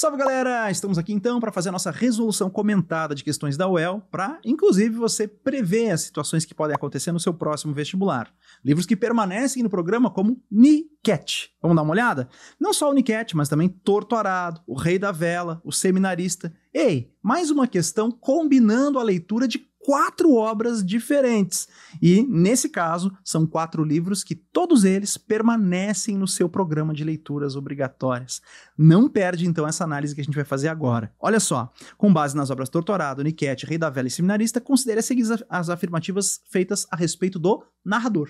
Salve galera! Estamos aqui então para fazer a nossa resolução comentada de questões da UEL, para inclusive você prever as situações que podem acontecer no seu próximo vestibular. Livros que permanecem no programa como Niket Vamos dar uma olhada? Não só o Niket mas também Torturado, O Rei da Vela, O Seminarista. Ei, mais uma questão combinando a leitura de quatro obras diferentes. E, nesse caso, são quatro livros que todos eles permanecem no seu programa de leituras obrigatórias. Não perde, então, essa análise que a gente vai fazer agora. Olha só, com base nas obras Torturado, Niquete, Rei da Velha e Seminarista, considere seguintes as afirmativas feitas a respeito do narrador.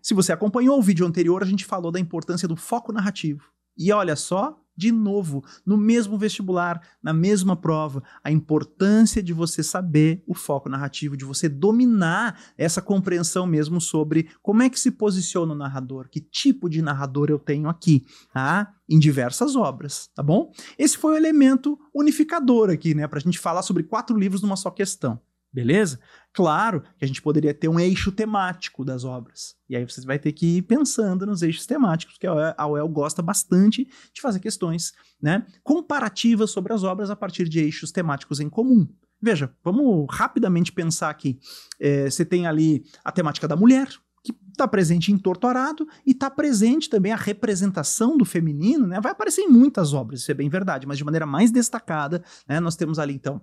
Se você acompanhou o vídeo anterior, a gente falou da importância do foco narrativo. E olha só de novo, no mesmo vestibular, na mesma prova, a importância de você saber o foco narrativo, de você dominar essa compreensão mesmo sobre como é que se posiciona o narrador, que tipo de narrador eu tenho aqui, tá? Em diversas obras, tá bom? Esse foi o elemento unificador aqui, né? Para a gente falar sobre quatro livros numa só questão. Beleza? Claro que a gente poderia ter um eixo temático das obras. E aí você vai ter que ir pensando nos eixos temáticos, que é a UEL gosta bastante de fazer questões né, comparativas sobre as obras a partir de eixos temáticos em comum. Veja, vamos rapidamente pensar aqui. É, você tem ali a temática da mulher, que está presente em Torturado e está presente também a representação do feminino, né? Vai aparecer em muitas obras, isso é bem verdade, mas de maneira mais destacada, né? Nós temos ali então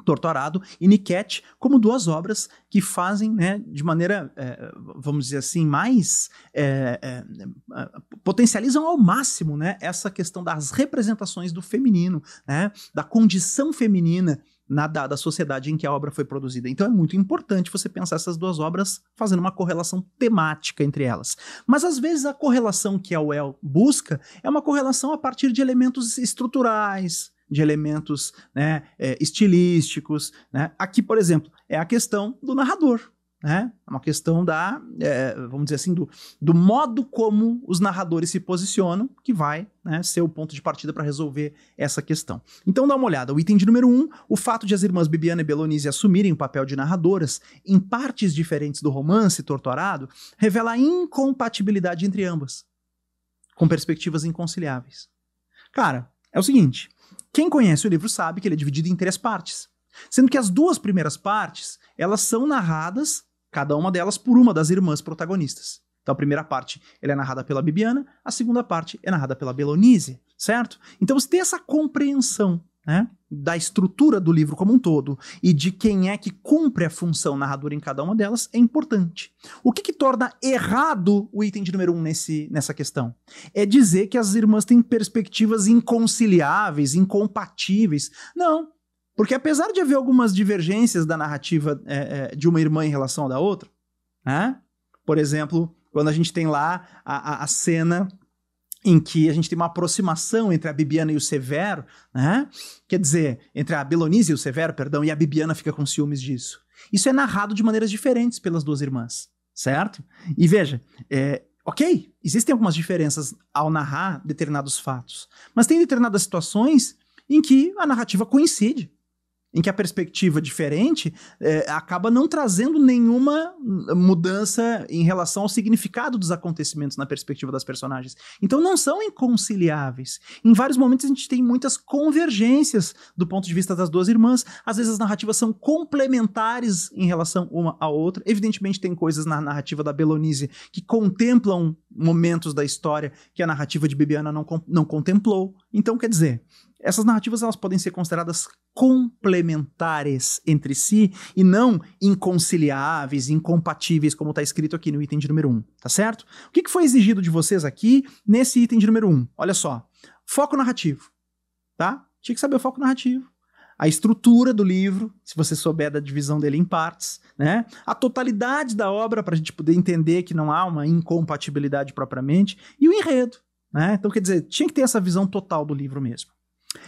Torturado e Niket como duas obras que fazem, né, de maneira, é, vamos dizer assim, mais é, é, potencializam ao máximo, né, essa questão das representações do feminino, né, da condição feminina na da, da sociedade em que a obra foi produzida. Então é muito importante você pensar essas duas obras fazendo uma correlação temática entre elas. Mas às vezes a correlação que a UEL busca é uma correlação a partir de elementos estruturais, de elementos né, é, estilísticos. Né? Aqui, por exemplo, é a questão do narrador. Né? É uma questão da, é, vamos dizer assim, do, do, modo como os narradores se posicionam, que vai né, ser o ponto de partida para resolver essa questão. Então dá uma olhada. O item de número 1, um, o fato de as irmãs Bibiana e Belonise assumirem o papel de narradoras em partes diferentes do romance Torturado, revela a incompatibilidade entre ambas, com perspectivas inconciliáveis. Cara, é o seguinte, quem conhece o livro sabe que ele é dividido em três partes, sendo que as duas primeiras partes, elas são narradas, cada uma delas por uma das irmãs protagonistas. Então a primeira parte ela é narrada pela Bibiana, a segunda parte é narrada pela Belonise, certo? Então você tem essa compreensão né? da estrutura do livro como um todo e de quem é que cumpre a função narradora em cada uma delas é importante. O que, que torna errado o item de número um nesse, nessa questão? É dizer que as irmãs têm perspectivas inconciliáveis, incompatíveis. Não, porque apesar de haver algumas divergências da narrativa é, é, de uma irmã em relação à da outra, né? por exemplo, quando a gente tem lá a, a, a cena em que a gente tem uma aproximação entre a Bibiana e o Severo, né? Quer dizer, entre a Belonise e o Severo, perdão, e a Bibiana fica com ciúmes disso. Isso é narrado de maneiras diferentes pelas duas irmãs, certo? E veja, é, ok, existem algumas diferenças ao narrar determinados fatos, mas tem determinadas situações em que a narrativa coincide, em que a perspectiva é diferente é, acaba não trazendo nenhuma mudança em relação ao significado dos acontecimentos na perspectiva das personagens. Então não são inconciliáveis. Em vários momentos a gente tem muitas convergências do ponto de vista das duas irmãs. Às vezes as narrativas são complementares em relação uma à outra. Evidentemente tem coisas na narrativa da Belonise que contemplam momentos da história que a narrativa de Bibiana não, não contemplou. Então quer dizer, essas narrativas elas podem ser consideradas complementares entre si e não inconciliáveis, incompatíveis, como está escrito aqui no item de número 1, um, tá certo? O que, que foi exigido de vocês aqui nesse item de número 1? Um? Olha só, foco narrativo, tá? Tinha que saber o foco narrativo a estrutura do livro, se você souber da divisão dele em partes, né? A totalidade da obra para a gente poder entender que não há uma incompatibilidade propriamente e o enredo, né? Então quer dizer, tinha que ter essa visão total do livro mesmo.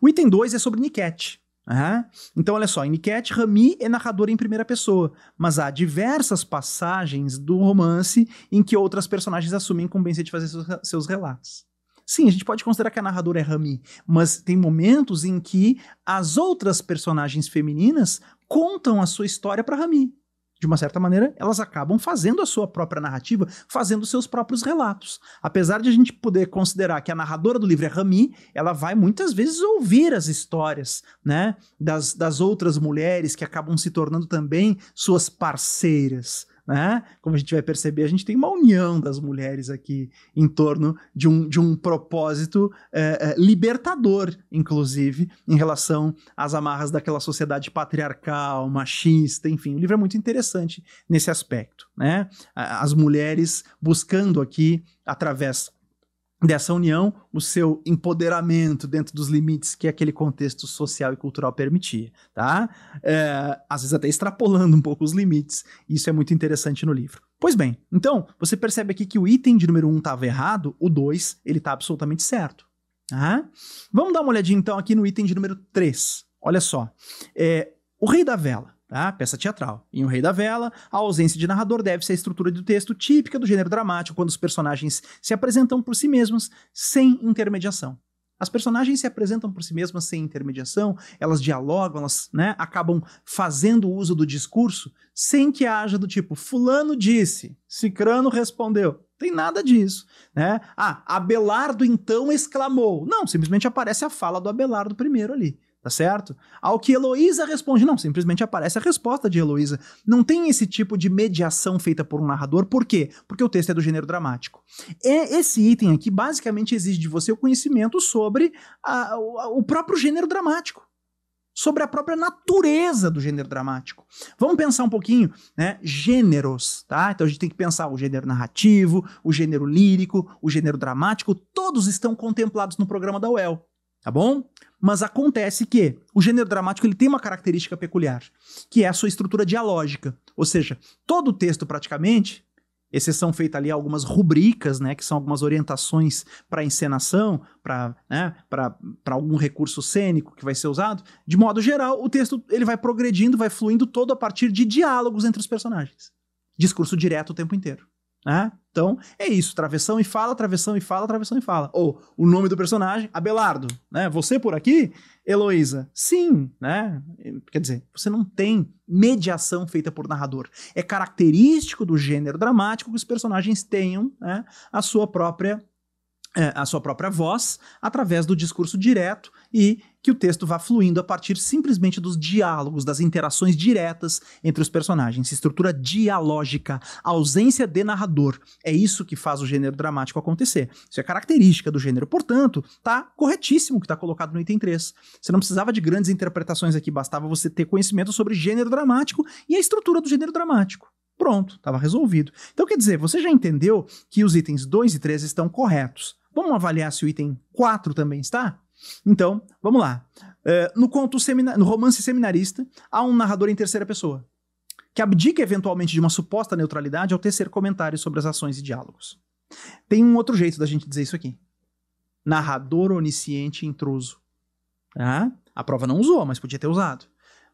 O item 2 é sobre Niket. Uhum. Então, olha só, em Niket, Rami é narrador em primeira pessoa, mas há diversas passagens do romance em que outras personagens assumem a incumbência de fazer seus, seus relatos. Sim, a gente pode considerar que a narradora é Rami, mas tem momentos em que as outras personagens femininas contam a sua história para Rami de uma certa maneira, elas acabam fazendo a sua própria narrativa, fazendo seus próprios relatos. Apesar de a gente poder considerar que a narradora do livro é Rami, ela vai muitas vezes ouvir as histórias, né, das, das outras mulheres que acabam se tornando também suas parceiras né? Como a gente vai perceber, a gente tem uma união das mulheres aqui em torno de um, de um propósito é, é, libertador, inclusive, em relação às amarras daquela sociedade patriarcal, machista, enfim. O livro é muito interessante nesse aspecto, né? As mulheres buscando aqui, através dessa união, o seu empoderamento dentro dos limites que aquele contexto social e cultural permitia, tá? É, às vezes até extrapolando um pouco os limites, isso é muito interessante no livro. Pois bem, então, você percebe aqui que o item de número 1 um estava errado, o 2, ele está absolutamente certo. Tá? Vamos dar uma olhadinha então aqui no item de número 3. Olha só, é, o rei da vela, tá? peça teatral. Em O Rei da Vela, a ausência de narrador deve-se à estrutura do texto típica do gênero dramático, quando os personagens se apresentam por si mesmos sem intermediação. As personagens se apresentam por si mesmas sem intermediação, elas dialogam, elas né, acabam fazendo uso do discurso sem que haja do tipo fulano disse, cicrano respondeu. Tem nada disso, né? Ah, Abelardo então exclamou. Não, simplesmente aparece a fala do Abelardo primeiro ali tá certo? Ao que Heloísa responde, não, simplesmente aparece a resposta de Heloísa. Não tem esse tipo de mediação feita por um narrador, por quê? Porque o texto é do gênero dramático. É esse item aqui basicamente exige de você o conhecimento sobre a, o, o próprio gênero dramático. Sobre a própria natureza do gênero dramático. Vamos pensar um pouquinho, né? Gêneros, tá? Então a gente tem que pensar o gênero narrativo, o gênero lírico, o gênero dramático, todos estão contemplados no programa da UEL tá bom? Mas acontece que o gênero dramático ele tem uma característica peculiar, que é a sua estrutura dialógica, ou seja, todo o texto praticamente, exceção feita ali algumas rubricas, né, que são algumas orientações para encenação, para né, algum recurso cênico que vai ser usado, de modo geral, o texto ele vai progredindo, vai fluindo todo a partir de diálogos entre os personagens. Discurso direto o tempo inteiro. Né? Então, é isso, travessão e fala, travessão e fala, travessão e fala. Ou o nome do personagem, Abelardo, né? Você por aqui, Heloísa. Sim, né? Quer dizer, você não tem mediação feita por narrador. É característico do gênero dramático que os personagens tenham né, a sua própria é, a sua própria voz através do discurso direto e que o texto vá fluindo a partir simplesmente dos diálogos, das interações diretas entre os personagens. Estrutura dialógica, ausência de narrador. É isso que faz o gênero dramático acontecer. Isso é característica do gênero. Portanto, tá corretíssimo o que está colocado no item 3. Você não precisava de grandes interpretações aqui, bastava você ter conhecimento sobre gênero dramático e a estrutura do gênero dramático. Pronto, estava resolvido. Então, quer dizer, você já entendeu que os itens 2 e 3 estão corretos Vamos avaliar se o item 4 também está? Então, vamos lá. Uh, no conto semina no romance seminarista, há um narrador em terceira pessoa, que abdica eventualmente de uma suposta neutralidade ao tecer comentários sobre as ações e diálogos. Tem um outro jeito da gente dizer isso aqui. Narrador onisciente intruso. Ah, a prova não usou, mas podia ter usado.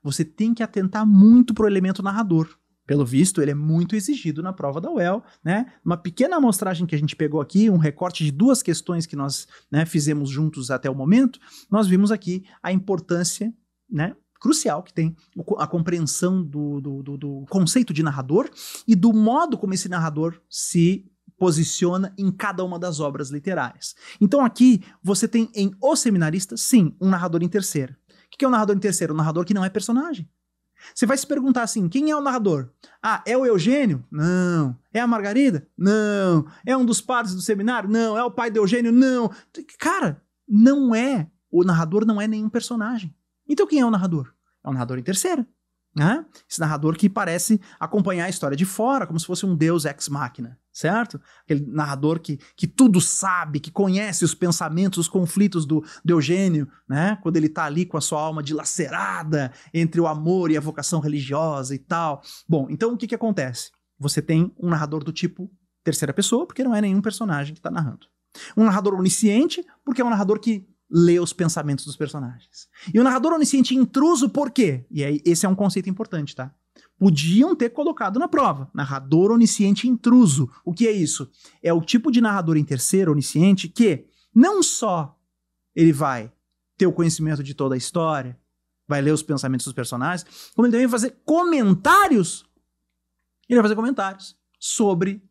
Você tem que atentar muito pro elemento narrador. Pelo visto, ele é muito exigido na prova da UEL, né? Uma pequena amostragem que a gente pegou aqui, um recorte de duas questões que nós né, fizemos juntos até o momento, nós vimos aqui a importância, né? crucial que tem a compreensão do, do, do, do, conceito de narrador e do modo como esse narrador se posiciona em cada uma das obras literárias. Então aqui você tem em O Seminarista, sim, um narrador em terceiro. O que é o um narrador em terceiro? Um narrador que não é personagem. Você vai se perguntar assim: quem é o narrador? Ah, é o Eugênio? Não. É a Margarida? Não. É um dos padres do seminário? Não. É o pai do Eugênio? Não. Cara, não é. O narrador não é nenhum personagem. Então quem é o narrador? É o narrador em terceira. Né? Esse narrador que parece acompanhar a história de fora, como se fosse um deus ex máquina certo? Aquele narrador que, que tudo sabe, que conhece os pensamentos, os conflitos do, do Eugênio, né? Quando ele está ali com a sua alma dilacerada entre o amor e a vocação religiosa e tal. Bom, então o que que acontece? Você tem um narrador do tipo terceira pessoa, porque não é nenhum personagem que está narrando. Um narrador onisciente, porque é um narrador que lê os pensamentos dos personagens. E o narrador onisciente intruso, por quê? E aí, esse é um conceito importante, tá? podiam ter colocado na prova. Narrador onisciente intruso. O que é isso? É o tipo de narrador em terceiro, onisciente, que não só ele vai ter o conhecimento de toda a história, vai ler os pensamentos dos personagens, como ele também vai fazer comentários. Ele vai fazer comentários sobre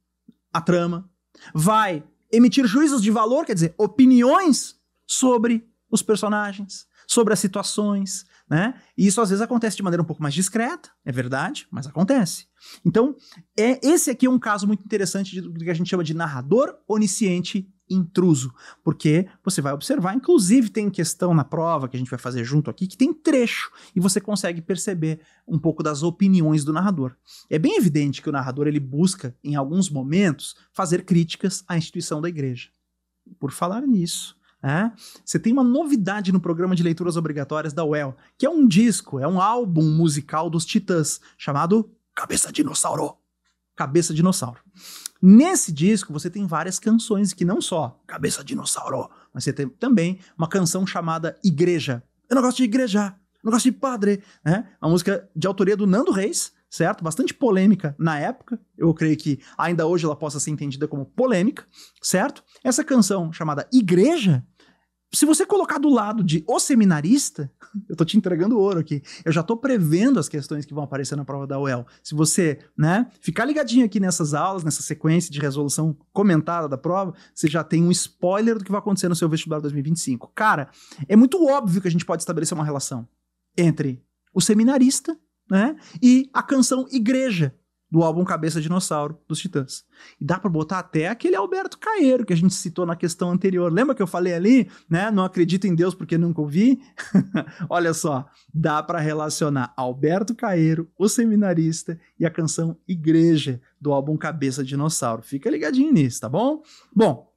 a trama. Vai emitir juízos de valor, quer dizer, opiniões sobre os personagens sobre as situações, né? E isso às vezes acontece de maneira um pouco mais discreta, é verdade, mas acontece. Então, é esse aqui é um caso muito interessante do que a gente chama de narrador onisciente intruso, porque você vai observar, inclusive tem questão na prova que a gente vai fazer junto aqui que tem trecho e você consegue perceber um pouco das opiniões do narrador. É bem evidente que o narrador ele busca em alguns momentos fazer críticas à instituição da igreja. Por falar nisso, é? Você tem uma novidade no programa de leituras obrigatórias da UEL, que é um disco, é um álbum musical dos Titãs, chamado Cabeça Dinossauro. Cabeça Dinossauro. Nesse disco você tem várias canções que não só Cabeça Dinossauro, mas você tem também uma canção chamada Igreja. Eu não gosto de igrejar, eu não gosto de padre, né? Uma música de autoria do Nando Reis, certo? Bastante polêmica na época. Eu creio que ainda hoje ela possa ser entendida como polêmica, certo? Essa canção chamada Igreja, se você colocar do lado de O Seminarista, eu tô te entregando ouro aqui. Eu já tô prevendo as questões que vão aparecer na prova da UEL. Se você, né, ficar ligadinho aqui nessas aulas, nessa sequência de resolução comentada da prova, você já tem um spoiler do que vai acontecer no seu vestibular 2025. Cara, é muito óbvio que a gente pode estabelecer uma relação entre o seminarista né? E a canção Igreja, do álbum Cabeça Dinossauro, dos Titãs. E dá para botar até aquele Alberto Caeiro que a gente citou na questão anterior. Lembra que eu falei ali, né? Não acredito em Deus porque nunca ouvi? Olha só, dá para relacionar Alberto Caeiro, o seminarista e a canção Igreja do álbum Cabeça Dinossauro. Fica ligadinho nisso, tá bom? Bom,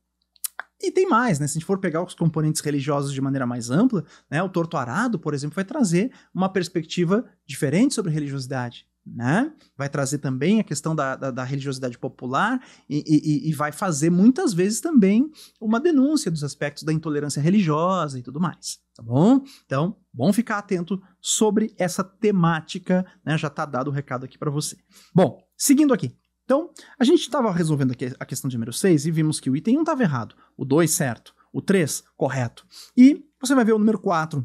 e tem mais, né? Se a gente for pegar os componentes religiosos de maneira mais ampla, né? O Torto Arado, por exemplo, vai trazer uma perspectiva diferente sobre religiosidade. Né? Vai trazer também a questão da, da, da religiosidade popular e, e, e, vai fazer muitas vezes também uma denúncia dos aspectos da intolerância religiosa e tudo mais, tá bom? Então, bom ficar atento sobre essa temática, né? Já está dado o recado aqui para você. Bom, seguindo aqui, então, a gente estava resolvendo aqui a questão de número 6 e vimos que o item 1 estava errado, o 2 certo, o 3 correto. E você vai ver o número 4,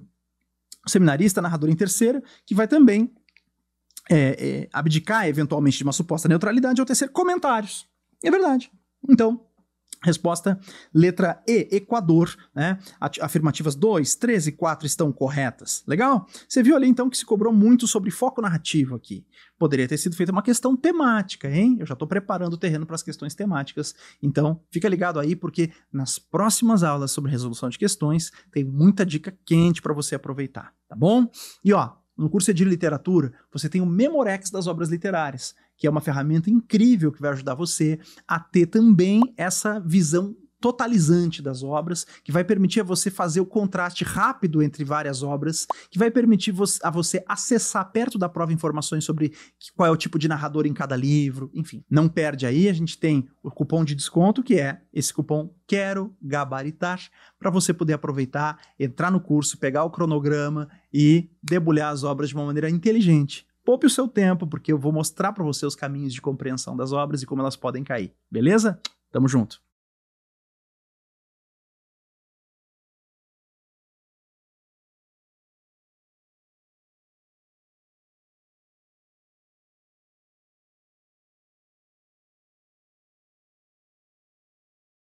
seminarista, narrador em terceira, que vai também é, é, abdicar eventualmente de uma suposta neutralidade ao tecer comentários. É verdade. Então, Resposta letra E, Equador, né? Afirmativas 2, 3 e 4 estão corretas. Legal? Você viu ali então que se cobrou muito sobre foco narrativo aqui. Poderia ter sido feita uma questão temática, hein? Eu já estou preparando o terreno para as questões temáticas. Então, fica ligado aí porque nas próximas aulas sobre resolução de questões tem muita dica quente para você aproveitar, tá bom? E ó, no curso de literatura, você tem o Memorex das obras literárias, que é uma ferramenta incrível que vai ajudar você a ter também essa visão totalizante das obras, que vai permitir a você fazer o contraste rápido entre várias obras, que vai permitir a você acessar perto da prova informações sobre qual é o tipo de narrador em cada livro, enfim. Não perde aí, a gente tem o cupom de desconto, que é esse cupom Quero Gabaritar, para você poder aproveitar, entrar no curso, pegar o cronograma e debulhar as obras de uma maneira inteligente poupe o seu tempo, porque eu vou mostrar para você os caminhos de compreensão das obras e como elas podem cair. Beleza? Tamo junto.